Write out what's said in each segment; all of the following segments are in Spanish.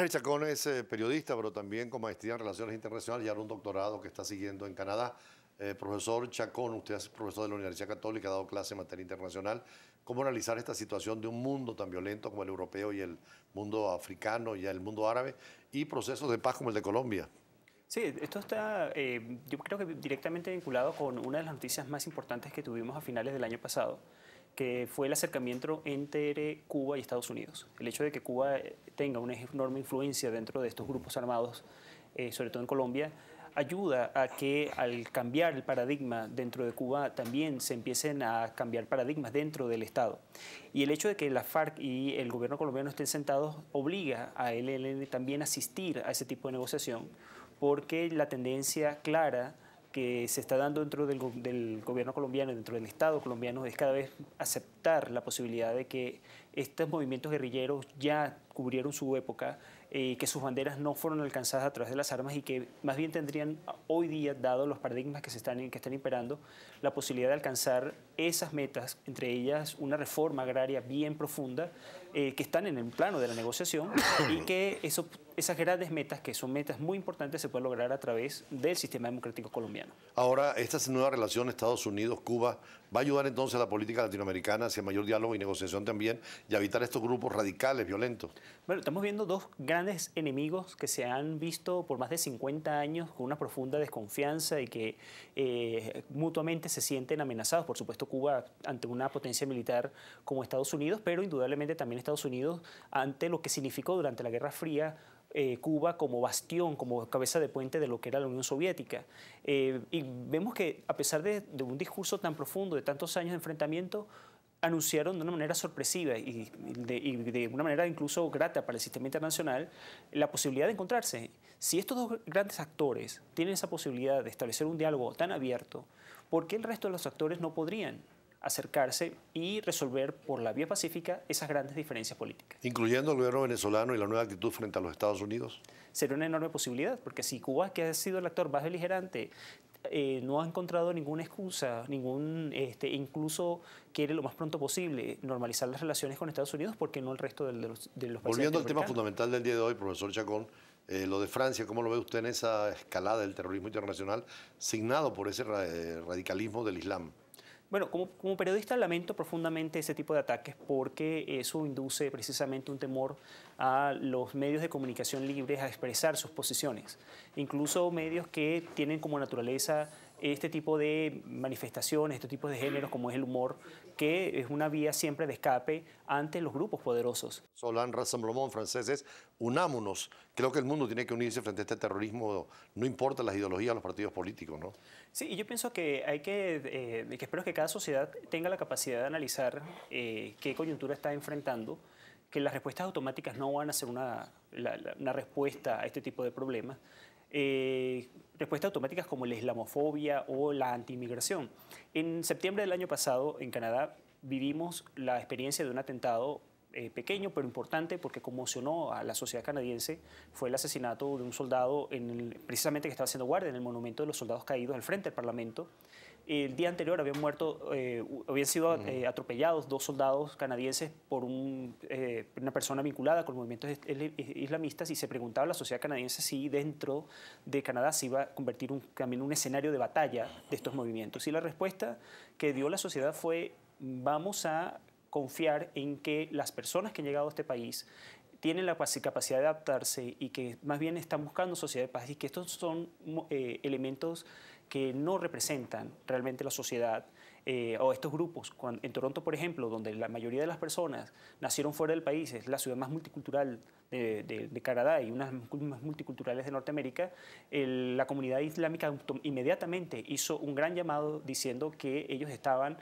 Henry Chacón es eh, periodista, pero también como maestría en Relaciones Internacionales y ahora un doctorado que está siguiendo en Canadá. Eh, profesor Chacón, usted es profesor de la Universidad Católica, ha dado clase en materia internacional. ¿Cómo analizar esta situación de un mundo tan violento como el europeo y el mundo africano y el mundo árabe y procesos de paz como el de Colombia? Sí, esto está, eh, yo creo que directamente vinculado con una de las noticias más importantes que tuvimos a finales del año pasado, que fue el acercamiento entre Cuba y Estados Unidos. El hecho de que Cuba tenga una enorme influencia dentro de estos grupos armados, eh, sobre todo en Colombia, ayuda a que al cambiar el paradigma dentro de Cuba también se empiecen a cambiar paradigmas dentro del Estado. Y el hecho de que la FARC y el gobierno colombiano estén sentados obliga a ELN también a asistir a ese tipo de negociación porque la tendencia clara que se está dando dentro del, gobierno colombiano, dentro del Estado colombiano, es cada vez aceptable la posibilidad de que estos movimientos guerrilleros ya cubrieron su época, eh, que sus banderas no fueron alcanzadas a través de las armas y que más bien tendrían hoy día, dado los paradigmas que, se están, que están imperando, la posibilidad de alcanzar esas metas, entre ellas una reforma agraria bien profunda, eh, que están en el plano de la negociación y que esas grandes metas, que son metas muy importantes, se pueden lograr a través del sistema democrático colombiano. Ahora, esta nueva relación Estados Unidos-Cuba Va a ayudar entonces a la política latinoamericana hacia mayor diálogo y negociación también y evitar estos grupos radicales, violentos. Bueno, estamos viendo dos grandes enemigos que se han visto por más de 50 años con una profunda desconfianza y que eh, mutuamente se sienten amenazados. Por supuesto, Cuba ante una potencia militar como Estados Unidos, pero indudablemente también Estados Unidos ante lo que significó durante la Guerra Fría eh, Cuba como bastión, como cabeza de puente de lo que era la Unión Soviética. Eh, y vemos que a pesar de, un discurso tan profundo, de tantos años de enfrentamiento, anunciaron de una manera sorpresiva y de, una manera incluso grata para el sistema internacional la posibilidad de encontrarse. Si estos dos grandes actores tienen esa posibilidad de establecer un diálogo tan abierto, ¿por qué el resto de los actores no podrían? acercarse y resolver por la vía pacífica esas grandes diferencias políticas. ¿Incluyendo el gobierno venezolano y la nueva actitud frente a los Estados Unidos? Sería una enorme posibilidad, porque si Cuba, que ha sido el actor más beligerante, eh, no ha encontrado ninguna excusa, ningún, este, incluso quiere lo más pronto posible normalizar las relaciones con Estados Unidos, porque no el resto de los, países. Volviendo al tema fundamental del día de hoy, profesor Chacón, eh, lo de Francia, ¿cómo lo ve usted en esa escalada del terrorismo internacional signado por ese eh, radicalismo del Islam? Bueno, como, periodista lamento profundamente ese tipo de ataques porque eso induce precisamente un temor a los medios de comunicación libres a expresar sus posiciones. Incluso medios que tienen como naturaleza este tipo de manifestaciones, este tipo de géneros como es el humor, que es una vía siempre de escape ante los grupos poderosos. Solán Rassemblement franceses, unámonos. Creo que el mundo tiene que unirse frente a este terrorismo, no importa las ideologías, los partidos políticos, ¿no? Sí, y yo pienso que hay que, eh, que espero que cada sociedad tenga la capacidad de analizar eh, qué coyuntura está enfrentando que las respuestas automáticas no van a ser una, una respuesta a este tipo de problemas eh, respuestas automáticas como la islamofobia o la antimigración. En septiembre del año pasado, en Canadá, vivimos la experiencia de un atentado eh, pequeño pero importante porque conmocionó a la sociedad canadiense fue el asesinato de un soldado en precisamente que estaba haciendo guardia en el monumento de los soldados caídos al frente del Parlamento el día anterior habían muerto, eh, habían sido eh, atropellados dos soldados canadienses por eh, una persona vinculada con movimientos islamistas y se preguntaba a la sociedad canadiense si dentro de Canadá se iba a convertir un, un escenario de batalla de estos movimientos. Y la respuesta que dio la sociedad fue vamos a confiar en que las personas que han llegado a este país tienen la capacidad de adaptarse y que más bien están buscando sociedad de paz y que estos son eh, elementos que no representan realmente la sociedad eh, o estos grupos. en Toronto, por ejemplo, donde la mayoría de las personas nacieron fuera del país, es la ciudad más multicultural de, Canadá y una de las más multiculturales de Norteamérica, la comunidad islámica inmediatamente hizo un gran llamado diciendo que ellos estaban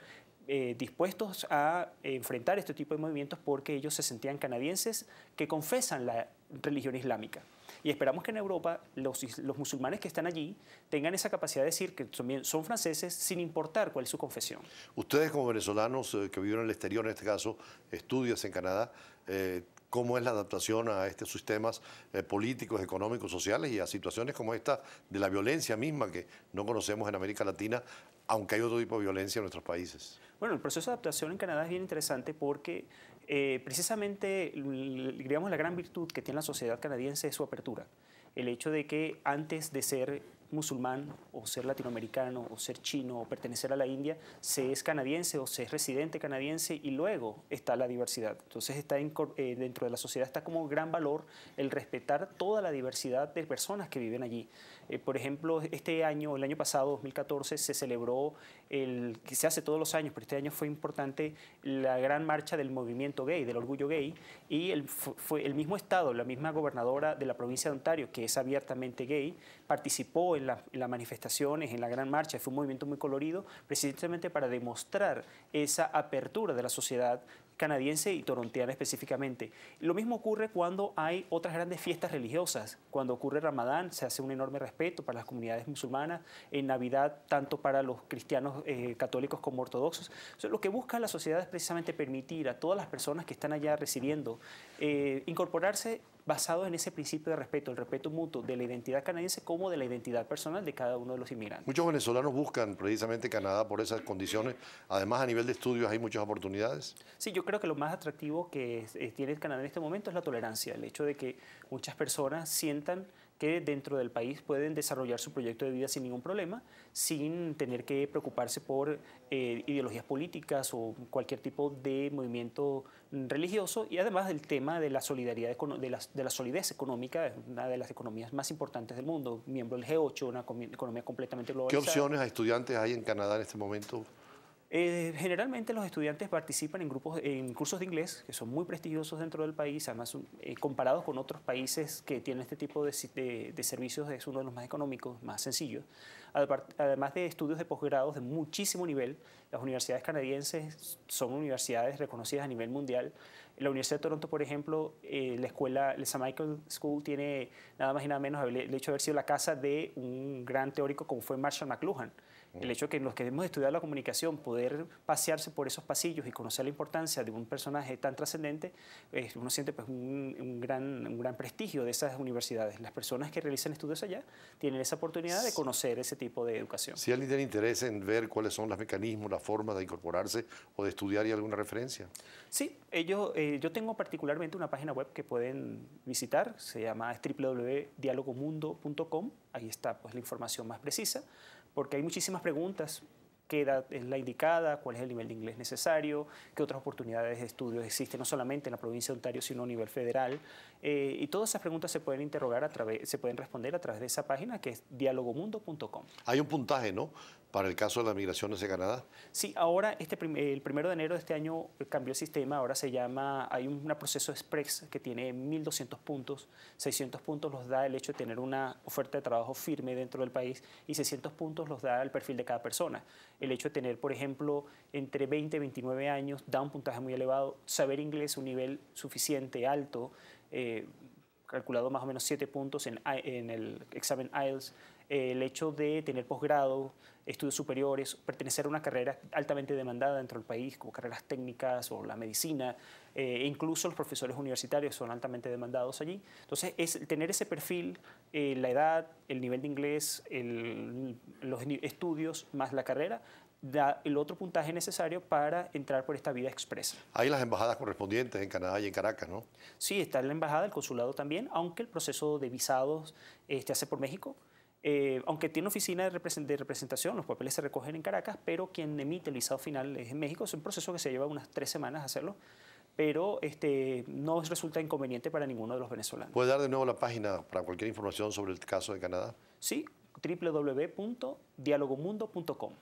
eh, dispuestos a enfrentar este tipo de movimientos porque ellos se sentían canadienses que confesan la religión islámica. Y esperamos que en Europa los, musulmanes que están allí tengan esa capacidad de decir que también son franceses sin importar cuál es su confesión. Ustedes como venezolanos eh, que vivieron en el exterior en este caso, estudias en Canadá, eh, cómo es la adaptación a estos sistemas eh, políticos, económicos, sociales y a situaciones como esta de la violencia misma que no conocemos en América Latina, aunque hay otro tipo de violencia en nuestros países. Bueno, el proceso de adaptación en Canadá es bien interesante porque eh, precisamente, digamos, la gran virtud que tiene la sociedad canadiense es su apertura. El hecho de que antes de ser musulmán o ser latinoamericano o ser chino o pertenecer a la India, se es canadiense o se es residente canadiense y luego está la diversidad. Entonces está eh, dentro de la sociedad está como gran valor el respetar toda la diversidad de personas que viven allí. Eh, por ejemplo, este año, el año pasado, 2014, se celebró, el, que se hace todos los años, pero este año fue importante, la gran marcha del movimiento gay, del orgullo gay, y el, fue el mismo Estado, la misma gobernadora de la provincia de Ontario, que es abiertamente gay, participó en, en las manifestaciones, en la gran marcha, fue un movimiento muy colorido, precisamente para demostrar esa apertura de la sociedad canadiense y torontiana específicamente. Lo mismo ocurre cuando hay otras grandes fiestas religiosas. Cuando ocurre Ramadán, se hace un enorme respeto para las comunidades musulmanas. En Navidad, tanto para los cristianos eh, católicos como ortodoxos. lo que busca la sociedad es precisamente permitir a todas las personas que están allá recibiendo eh, incorporarse basados en ese principio de respeto, el respeto mutuo de la identidad canadiense como de la identidad personal de cada uno de los inmigrantes. Muchos venezolanos buscan precisamente Canadá por esas condiciones. Además, a nivel de estudios hay muchas oportunidades. Sí, yo creo que lo más atractivo que eh, tiene Canadá en este momento es la tolerancia, el hecho de que muchas personas sientan que dentro del país pueden desarrollar su proyecto de vida sin ningún problema, sin tener que preocuparse por eh, ideologías políticas o cualquier tipo de movimiento religioso. Y además el tema de la, solidaridad, de de la solidez económica, una de las economías más importantes del mundo, miembro del G8, una economía completamente global. ¿Qué opciones a estudiantes hay en Canadá en este momento? Eh, generalmente los estudiantes participan en grupos, en cursos de inglés que son muy prestigiosos dentro del país, además eh, comparados con otros países que tienen este tipo de, servicios es uno de los más económicos, más sencillos. Además de estudios de posgrados de muchísimo nivel, las universidades canadienses son universidades reconocidas a nivel mundial. La Universidad de Toronto, por ejemplo, eh, la escuela, la St. Michael School tiene nada más y nada menos el hecho de haber sido la casa de un gran teórico como fue Marshall McLuhan. El hecho de que los que hemos estudiar la comunicación, poder pasearse por esos pasillos y conocer la importancia de un personaje tan trascendente, uno siente pues, un, gran, prestigio de esas universidades. Las personas que realizan estudios allá tienen esa oportunidad de conocer ese tipo de educación. Si alguien tiene interés en ver cuáles son los mecanismos, las formas de incorporarse o de estudiar, y alguna referencia? Sí, ellos, eh, yo tengo particularmente una página web que pueden visitar, se llama www.dialogomundo.com, ahí está pues, la información más precisa porque hay muchísimas preguntas. ¿Qué edad es la indicada? ¿Cuál es el nivel de inglés necesario? ¿Qué otras oportunidades de estudios existen no solamente en la provincia de Ontario, sino a nivel federal? Eh, y todas esas preguntas se pueden interrogar a través, se pueden responder a través de esa página que es dialogomundo.com. Hay un puntaje, ¿no? para el caso de las migraciones de Canadá. Sí, ahora este el primero de enero de este año cambió el sistema, ahora se llama, hay un proceso express que tiene 1.200 puntos, 600 puntos los da el hecho de tener una oferta de trabajo firme dentro del país y 600 puntos los da el perfil de cada persona. El hecho de tener, por ejemplo, entre 20 y 29 años da un puntaje muy elevado, saber inglés un nivel suficiente, alto, eh, calculado más o menos 7 puntos en, en el examen IELTS el hecho de tener posgrado, estudios superiores, pertenecer a una carrera altamente demandada dentro del país, como carreras técnicas o la medicina, eh, e incluso los profesores universitarios son altamente demandados allí. Entonces, es tener ese perfil, eh, la edad, el nivel de inglés, los estudios más la carrera, da el otro puntaje necesario para entrar por esta vida expresa. Hay las embajadas correspondientes en Canadá y en Caracas, ¿no? Sí, está la embajada, el consulado también, aunque el proceso de visados eh, se hace por México. Eh, aunque tiene oficina de, representación, los papeles se recogen en Caracas, pero quien emite el visado final es en México. Es un proceso que se lleva unas tres semanas hacerlo, pero este, no resulta inconveniente para ninguno de los venezolanos. ¿Puede dar de nuevo la página para cualquier información sobre el caso de Canadá? Sí, www.dialogomundo.com.